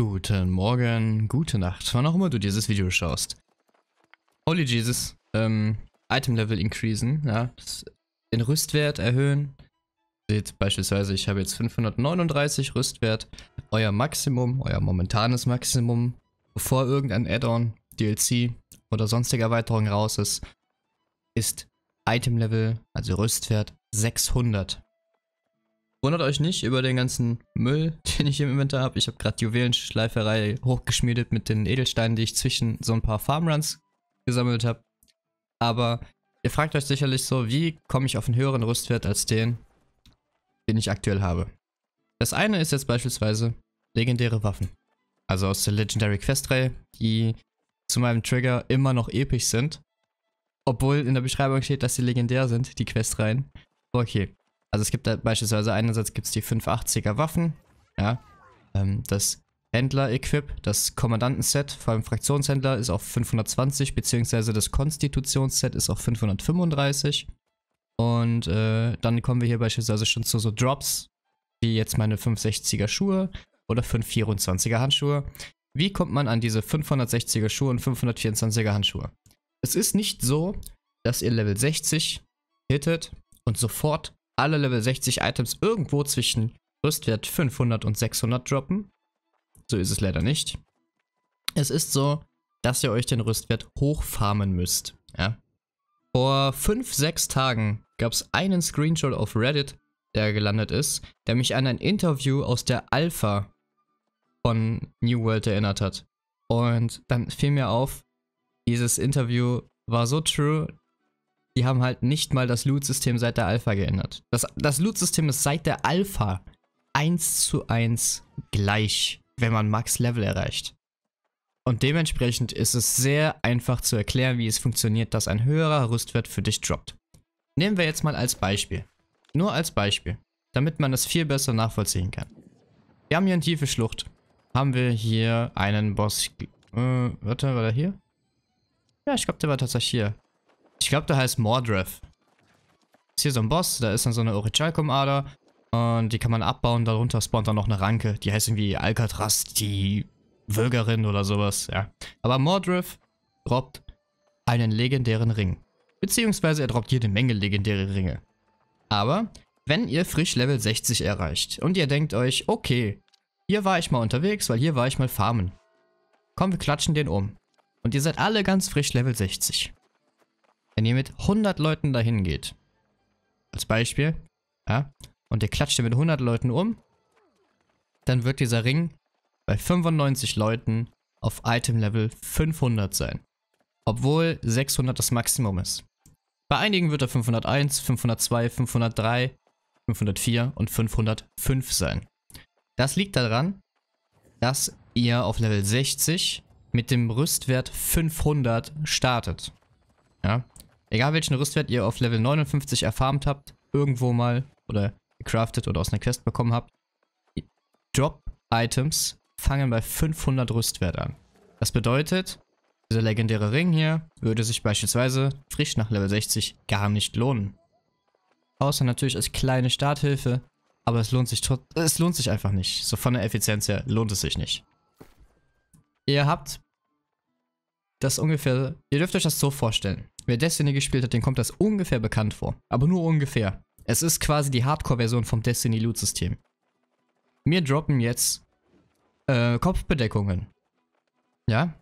Guten Morgen, gute Nacht, wann auch immer du dieses Video schaust. Holy Jesus, ähm, Item Level increasen, ja, den Rüstwert erhöhen. Seht beispielsweise, ich habe jetzt 539 Rüstwert, euer Maximum, euer momentanes Maximum, bevor irgendein Add-on, DLC oder sonstige Erweiterung raus ist, ist Item Level, also Rüstwert 600. Wundert euch nicht über den ganzen Müll, den ich im Inventar habe. Ich habe gerade Juwelenschleiferei hochgeschmiedet mit den Edelsteinen, die ich zwischen so ein paar Farmruns gesammelt habe. Aber ihr fragt euch sicherlich so, wie komme ich auf einen höheren Rüstwert als den, den ich aktuell habe. Das eine ist jetzt beispielsweise legendäre Waffen. Also aus der Legendary Questreihe, die zu meinem Trigger immer noch episch sind. Obwohl in der Beschreibung steht, dass sie legendär sind, die Questreihen. Okay, also es gibt da beispielsweise einerseits gibt es die 580er Waffen, ja, ähm, das Händler-Equip, das Kommandantenset vor allem Fraktionshändler ist auf 520, beziehungsweise das Konstitutionsset ist auf 535. Und äh, dann kommen wir hier beispielsweise schon zu so Drops, wie jetzt meine 560er Schuhe oder 524er Handschuhe. Wie kommt man an diese 560er Schuhe und 524er Handschuhe? Es ist nicht so, dass ihr Level 60 hittet und sofort alle Level 60 Items irgendwo zwischen Rüstwert 500 und 600 droppen. So ist es leider nicht. Es ist so, dass ihr euch den Rüstwert hochfarmen müsst. Ja. Vor 5, 6 Tagen gab es einen Screenshot auf Reddit, der gelandet ist, der mich an ein Interview aus der Alpha von New World erinnert hat. Und dann fiel mir auf, dieses Interview war so true, die haben halt nicht mal das Loot-System seit der Alpha geändert. Das, das Loot-System ist seit der Alpha 1 zu 1 gleich, wenn man Max-Level erreicht. Und dementsprechend ist es sehr einfach zu erklären, wie es funktioniert, dass ein höherer Rüstwert für dich droppt. Nehmen wir jetzt mal als Beispiel. Nur als Beispiel, damit man das viel besser nachvollziehen kann. Wir haben hier eine tiefe Schlucht. Haben wir hier einen Boss... Äh, warte, war der hier? Ja, ich glaube, der war tatsächlich hier. Ich glaube, der heißt Mordreth. Ist hier so ein Boss, da ist dann so eine Orichalcum-Ader. Und die kann man abbauen, darunter spawnt dann noch eine Ranke. Die heißt irgendwie Alcatraz, die Würgerin oder sowas, ja. Aber Mordreth droppt einen legendären Ring. Beziehungsweise er droppt jede Menge legendäre Ringe. Aber wenn ihr frisch Level 60 erreicht und ihr denkt euch, okay, hier war ich mal unterwegs, weil hier war ich mal farmen. Komm, wir klatschen den um. Und ihr seid alle ganz frisch Level 60. Wenn ihr mit 100 Leuten dahin geht, als Beispiel, ja, und ihr klatscht mit 100 Leuten um, dann wird dieser Ring bei 95 Leuten auf Item Level 500 sein. Obwohl 600 das Maximum ist. Bei einigen wird er 501, 502, 503, 504 und 505 sein. Das liegt daran, dass ihr auf Level 60 mit dem Rüstwert 500 startet. Ja? Egal welchen Rüstwert ihr auf Level 59 erfarmt habt, irgendwo mal oder gecraftet oder aus einer Quest bekommen habt, Drop-Items fangen bei 500 Rüstwert an. Das bedeutet, dieser legendäre Ring hier würde sich beispielsweise frisch nach Level 60 gar nicht lohnen. Außer natürlich als kleine Starthilfe, aber es lohnt sich es lohnt sich einfach nicht. So von der Effizienz her lohnt es sich nicht. Ihr habt das ungefähr, ihr dürft euch das so vorstellen. Wer Destiny gespielt hat, dem kommt das ungefähr bekannt vor. Aber nur ungefähr. Es ist quasi die Hardcore-Version vom Destiny Loot-System. Mir droppen jetzt äh, Kopfbedeckungen. Ja?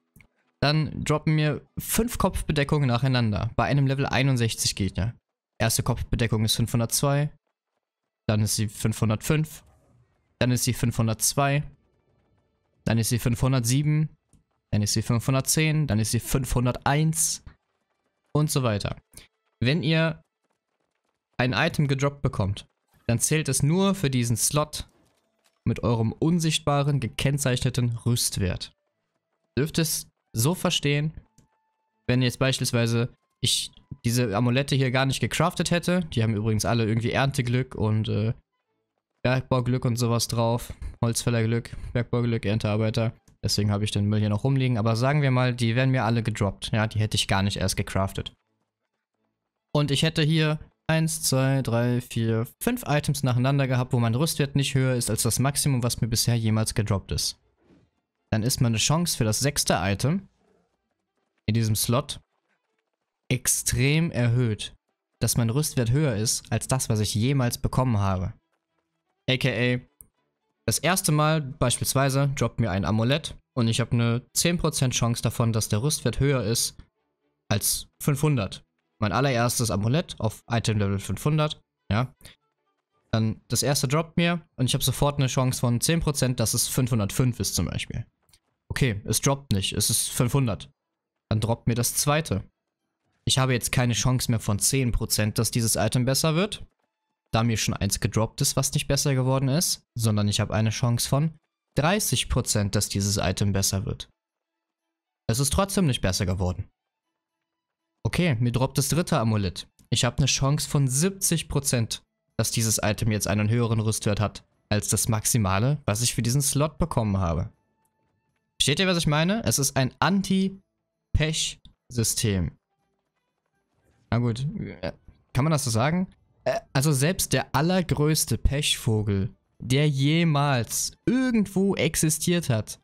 Dann droppen mir fünf Kopfbedeckungen nacheinander bei einem Level 61 Gegner. Erste Kopfbedeckung ist 502, dann ist sie 505, dann ist sie 502, dann ist sie 507, dann ist sie 510, dann ist sie 501, und so weiter. Wenn ihr ein Item gedroppt bekommt, dann zählt es nur für diesen Slot mit eurem unsichtbaren, gekennzeichneten Rüstwert. Dürft es so verstehen, wenn jetzt beispielsweise ich diese Amulette hier gar nicht gecraftet hätte, die haben übrigens alle irgendwie Ernteglück und äh, Bergbauglück und sowas drauf, Holzfällerglück, Bergbauglück, Erntearbeiter, Deswegen habe ich den Müll hier noch rumliegen. Aber sagen wir mal, die werden mir alle gedroppt. Ja, die hätte ich gar nicht erst gecraftet. Und ich hätte hier 1, 2, 3, 4, 5 Items nacheinander gehabt, wo mein Rüstwert nicht höher ist als das Maximum, was mir bisher jemals gedroppt ist. Dann ist meine Chance für das sechste Item in diesem Slot extrem erhöht, dass mein Rüstwert höher ist als das, was ich jemals bekommen habe. AKA, das erste Mal beispielsweise droppt mir ein Amulett und ich habe eine 10% Chance davon, dass der Rüstwert höher ist als 500. Mein allererstes Amulett auf Item Level 500, ja. Dann das erste droppt mir und ich habe sofort eine Chance von 10%, dass es 505 ist zum Beispiel. Okay, es droppt nicht, es ist 500. Dann droppt mir das zweite. Ich habe jetzt keine Chance mehr von 10%, dass dieses Item besser wird. Da mir schon eins gedroppt ist, was nicht besser geworden ist, sondern ich habe eine Chance von 30%, dass dieses Item besser wird. Es ist trotzdem nicht besser geworden. Okay, mir droppt das dritte Amulett. Ich habe eine Chance von 70%, dass dieses Item jetzt einen höheren Rüstwert hat, als das Maximale, was ich für diesen Slot bekommen habe. Versteht ihr, was ich meine? Es ist ein Anti-Pech-System. Na gut, äh, kann man das so sagen? also selbst der allergrößte Pechvogel, der jemals irgendwo existiert hat,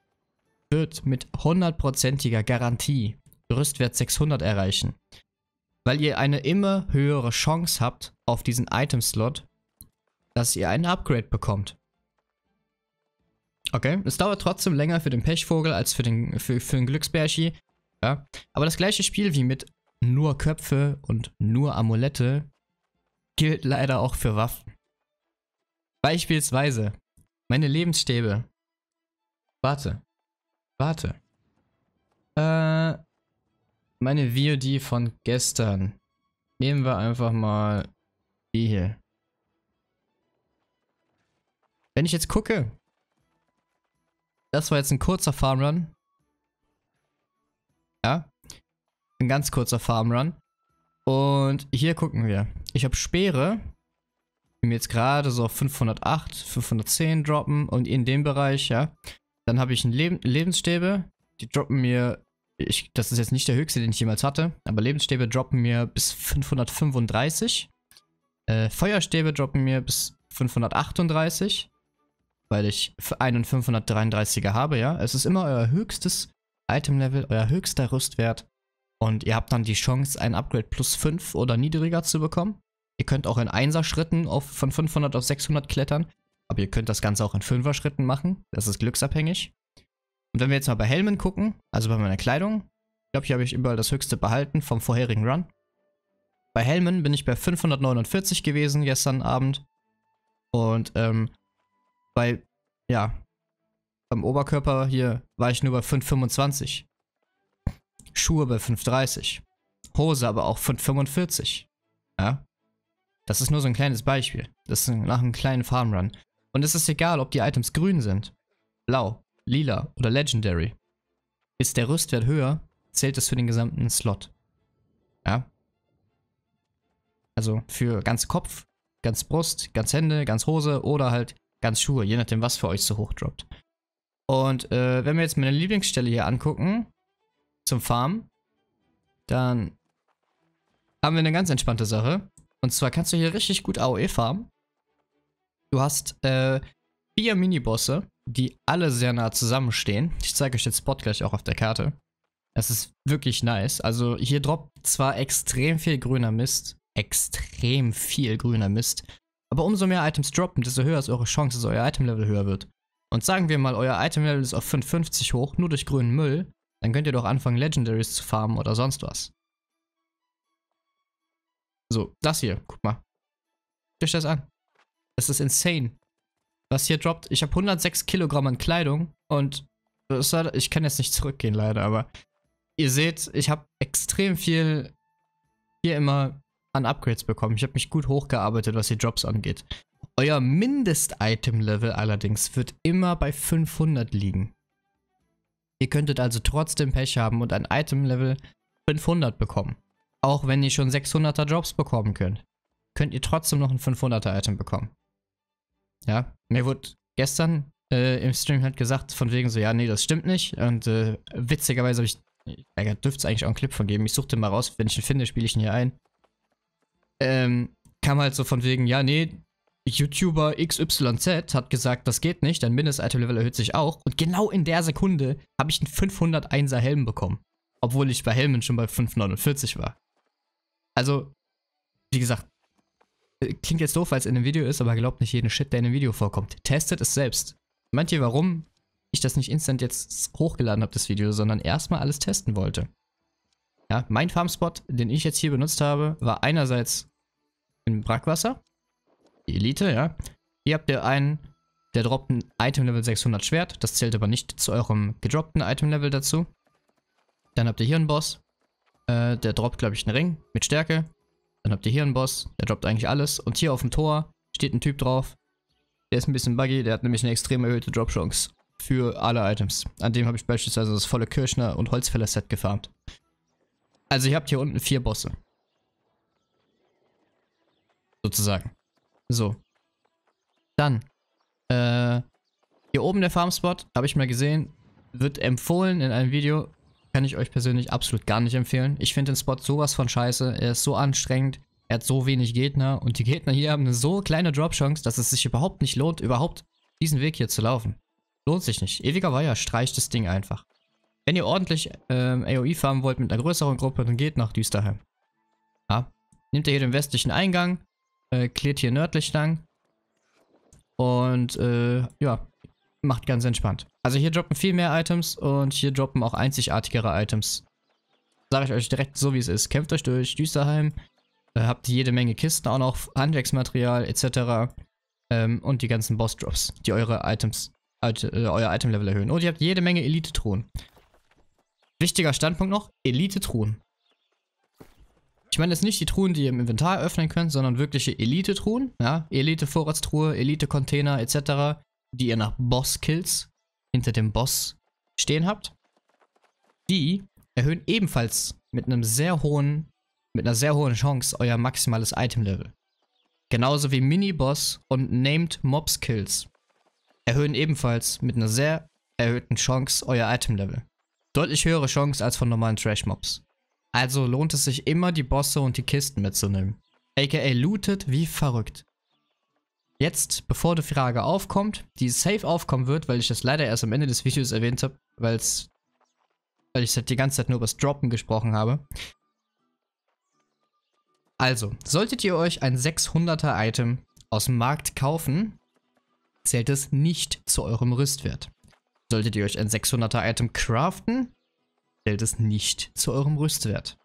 wird mit hundertprozentiger Garantie Rüstwert 600 erreichen, weil ihr eine immer höhere Chance habt auf diesen Item-Slot, dass ihr einen Upgrade bekommt. Okay, es dauert trotzdem länger für den Pechvogel als für den, für, für den Glücksbärschi. Ja. Aber das gleiche Spiel wie mit nur Köpfe und nur Amulette gilt leider auch für Waffen. Beispielsweise meine Lebensstäbe. Warte. Warte. Äh, meine VOD von gestern. Nehmen wir einfach mal die hier. Wenn ich jetzt gucke. Das war jetzt ein kurzer Farmrun. Ja. Ein ganz kurzer Farmrun. Und hier gucken wir. Ich habe Speere, die mir jetzt gerade so auf 508, 510 droppen und in dem Bereich, ja. Dann habe ich einen Leb Lebensstäbe, die droppen mir, ich, das ist jetzt nicht der höchste, den ich jemals hatte, aber Lebensstäbe droppen mir bis 535. Äh, Feuerstäbe droppen mir bis 538, weil ich einen 533er habe, ja. Es ist immer euer höchstes Item-Level, euer höchster Rüstwert. Und ihr habt dann die Chance, ein Upgrade plus 5 oder niedriger zu bekommen. Ihr könnt auch in 1er Schritten auf, von 500 auf 600 klettern, aber ihr könnt das Ganze auch in 5er Schritten machen. Das ist glücksabhängig. Und wenn wir jetzt mal bei Helmen gucken, also bei meiner Kleidung, ich glaube, hier habe ich überall das höchste behalten vom vorherigen Run. Bei Helmen bin ich bei 549 gewesen gestern Abend. Und ähm, bei, ja, beim Oberkörper hier war ich nur bei 525. Schuhe bei 530. Hose aber auch 545. Ja, das ist nur so ein kleines Beispiel. Das ist nach einem kleinen Farmrun. Und es ist egal, ob die Items grün sind, blau, lila oder legendary. Ist der Rüstwert höher, zählt es für den gesamten Slot. Ja. Also für ganz Kopf, ganz Brust, ganz Hände, ganz Hose oder halt ganz Schuhe, je nachdem, was für euch so hoch droppt. Und äh, wenn wir jetzt meine Lieblingsstelle hier angucken, zum Farm, dann haben wir eine ganz entspannte Sache. Und zwar kannst du hier richtig gut AOE farmen. Du hast äh, vier Minibosse, die alle sehr nah zusammenstehen. Ich zeige euch den Spot gleich auch auf der Karte. Das ist wirklich nice. Also hier droppt zwar extrem viel grüner Mist, extrem viel grüner Mist, aber umso mehr Items droppen, desto höher ist eure Chance, dass euer Itemlevel höher wird. Und sagen wir mal, euer Itemlevel ist auf 550 hoch, nur durch grünen Müll, dann könnt ihr doch anfangen, Legendaries zu farmen oder sonst was. So, das hier, guck mal. Guckt euch das an. Das ist insane. Was hier droppt, ich habe 106 Kilogramm an Kleidung und halt, ich kann jetzt nicht zurückgehen leider, aber ihr seht, ich habe extrem viel hier immer an Upgrades bekommen. Ich habe mich gut hochgearbeitet, was die Drops angeht. Euer Mindest-Item-Level allerdings wird immer bei 500 liegen. Ihr könntet also trotzdem Pech haben und ein Item-Level 500 bekommen. Auch wenn ihr schon 600er Drops bekommen könnt, könnt ihr trotzdem noch ein 500er Item bekommen. Ja, mir wurde gestern äh, im Stream halt gesagt, von wegen so, ja, nee, das stimmt nicht. Und äh, witzigerweise habe ich, äh, dürfte es eigentlich auch einen Clip von geben. Ich suchte mal raus, wenn ich ihn finde, spiele ich ihn hier ein. Ähm, kam halt so von wegen, ja, nee, YouTuber XYZ hat gesagt, das geht nicht, dein Mindest-Item-Level erhöht sich auch. Und genau in der Sekunde habe ich einen 501er Helm bekommen. Obwohl ich bei Helmen schon bei 549 war. Also, wie gesagt, äh, klingt jetzt doof, weil es in einem Video ist, aber glaubt nicht jeden Shit, der in einem Video vorkommt. Testet es selbst. Meint ihr, warum ich das nicht instant jetzt hochgeladen habe, das Video, sondern erstmal alles testen wollte? Ja, mein Farmspot, den ich jetzt hier benutzt habe, war einerseits im Brackwasser, die Elite, ja. Hier habt ihr einen, der droppt ein Item Level 600 Schwert, das zählt aber nicht zu eurem gedroppten Item Level dazu. Dann habt ihr hier einen Boss, äh, der droppt, glaube ich, einen Ring mit Stärke. Dann habt ihr hier einen Boss, der droppt eigentlich alles. Und hier auf dem Tor steht ein Typ drauf. Der ist ein bisschen buggy, der hat nämlich eine extrem erhöhte Drop-Chance für alle Items. An dem habe ich beispielsweise das volle Kirschner- und Holzfäller-Set gefarmt. Also ihr habt hier unten vier Bosse. Sozusagen. So. Dann. Äh, hier oben der Farmspot, habe ich mal gesehen, wird empfohlen in einem Video, kann ich euch persönlich absolut gar nicht empfehlen. Ich finde den Spot sowas von scheiße. Er ist so anstrengend. Er hat so wenig Gegner. Und die Gegner hier haben eine so kleine Dropchance, dass es sich überhaupt nicht lohnt, überhaupt diesen Weg hier zu laufen. Lohnt sich nicht. Ewiger Weiher streicht das Ding einfach. Wenn ihr ordentlich ähm, AOE farmen wollt mit einer größeren Gruppe, dann geht nach Düsterheim. Ja. Nehmt ihr hier den westlichen Eingang, äh, klärt hier nördlich lang und äh, ja, macht ganz entspannt. Also hier droppen viel mehr Items und hier droppen auch einzigartigere Items. Sage ich euch direkt so wie es ist. Kämpft euch durch, Düsterheim. Äh, habt jede Menge Kisten auch noch, Handwerksmaterial etc. Ähm, und die ganzen Boss-Drops, die eure Items, äh, euer Item-Level erhöhen. Und ihr habt jede Menge Elite-Truhen. Wichtiger Standpunkt noch, Elite-Truhen. Ich meine jetzt nicht die Truhen, die ihr im Inventar öffnen könnt, sondern wirkliche Elite-Truhen, ja, Elite-Vorratstruhe, Elite-Container etc., die ihr nach Boss-Kills hinter dem Boss stehen habt. Die erhöhen ebenfalls mit einem sehr hohen, mit einer sehr hohen Chance euer maximales Item-Level. Genauso wie Miniboss und Named Mob Skills erhöhen ebenfalls mit einer sehr erhöhten Chance euer Item-Level. Deutlich höhere Chance als von normalen Trash-Mobs. Also lohnt es sich immer, die Bosse und die Kisten mitzunehmen. AKA lootet wie verrückt jetzt, bevor die Frage aufkommt, die safe aufkommen wird, weil ich das leider erst am Ende des Videos erwähnt habe, weil es, weil ich halt die ganze Zeit nur über das Droppen gesprochen habe. Also, solltet ihr euch ein 600er Item aus dem Markt kaufen, zählt es nicht zu eurem Rüstwert. Solltet ihr euch ein 600er Item craften, zählt es nicht zu eurem Rüstwert.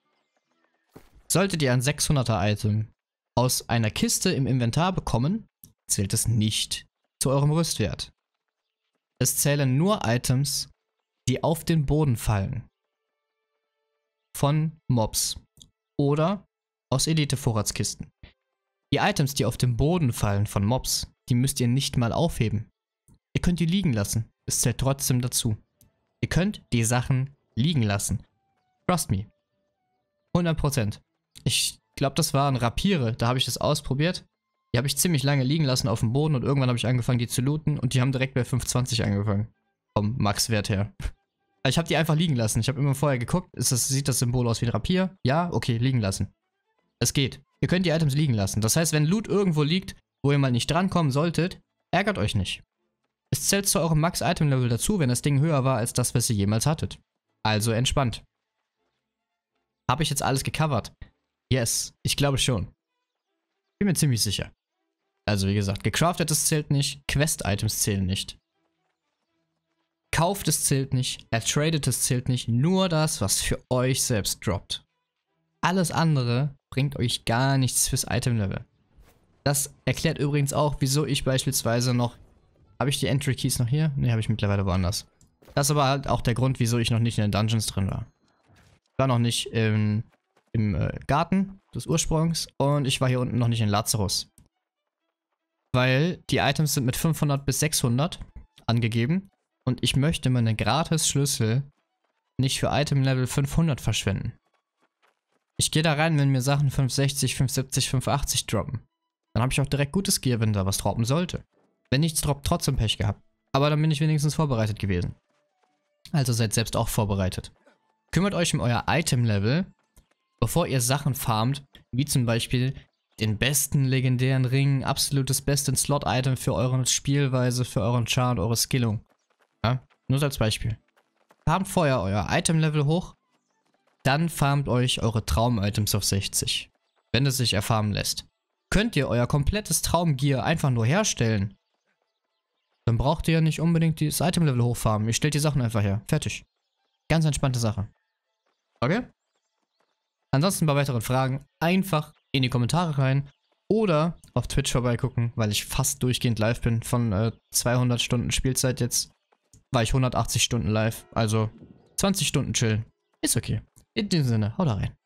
Solltet ihr ein 600er Item aus einer Kiste im Inventar bekommen, zählt es nicht zu eurem Rüstwert. Es zählen nur Items, die auf den Boden fallen. Von Mobs oder aus Elite-Vorratskisten. Die Items, die auf den Boden fallen von Mobs, die müsst ihr nicht mal aufheben. Ihr könnt die liegen lassen. Es zählt trotzdem dazu. Ihr könnt die Sachen liegen lassen. Trust me. 100%. Ich glaube, das waren Rapiere. Da habe ich das ausprobiert. Die habe ich ziemlich lange liegen lassen auf dem Boden und irgendwann habe ich angefangen, die zu looten und die haben direkt bei 520 angefangen. Vom Max-Wert her. Ich habe die einfach liegen lassen. Ich habe immer vorher geguckt, das, sieht das Symbol aus wie ein Rapier? Ja, okay, liegen lassen. Es geht. Ihr könnt die Items liegen lassen. Das heißt, wenn Loot irgendwo liegt, wo ihr mal nicht drankommen solltet, ärgert euch nicht. Es zählt zu eurem Max-Item-Level dazu, wenn das Ding höher war als das, was ihr jemals hattet. Also entspannt. Habe ich jetzt alles gecovert? Yes, ich glaube schon. Bin mir ziemlich sicher. Also wie gesagt, gecraftetes zählt nicht, Quest-Items zählen nicht. Kauftes zählt nicht, ertradetes zählt nicht, nur das, was für euch selbst droppt. Alles andere bringt euch gar nichts fürs Item-Level. Das erklärt übrigens auch, wieso ich beispielsweise noch... Habe ich die Entry-Keys noch hier? Ne, habe ich mittlerweile woanders. Das ist aber halt auch der Grund, wieso ich noch nicht in den Dungeons drin war. Ich war noch nicht im, im äh, Garten des Ursprungs und ich war hier unten noch nicht in Lazarus weil die Items sind mit 500 bis 600 angegeben und ich möchte meine Gratis-Schlüssel nicht für Item Level 500 verschwenden. Ich gehe da rein, wenn mir Sachen 560, 570, 580 droppen. Dann habe ich auch direkt gutes Gear, wenn da was droppen sollte. Wenn nichts droppt, trotzdem Pech gehabt. Aber dann bin ich wenigstens vorbereitet gewesen. Also seid selbst auch vorbereitet. Kümmert euch um euer Item-Level, bevor ihr Sachen farmt, wie zum Beispiel den besten legendären Ring, absolutes Best Slot-Item für eure Spielweise, für euren Char und eure Skillung. Ja? Nur als Beispiel. Farmt vorher euer Item-Level hoch, dann farmt euch eure Traum-Items auf 60, wenn es sich erfarmen lässt. Könnt ihr euer komplettes Traum-Gear einfach nur herstellen, dann braucht ihr ja nicht unbedingt das Item-Level hochfarmen. Ihr stellt die Sachen einfach her. Fertig. Ganz entspannte Sache. Okay? Ansonsten bei weiteren Fragen einfach in die Kommentare rein oder auf Twitch vorbeigucken, weil ich fast durchgehend live bin. Von äh, 200 Stunden Spielzeit jetzt war ich 180 Stunden live. Also 20 Stunden chillen. Ist okay. In dem Sinne, haut rein.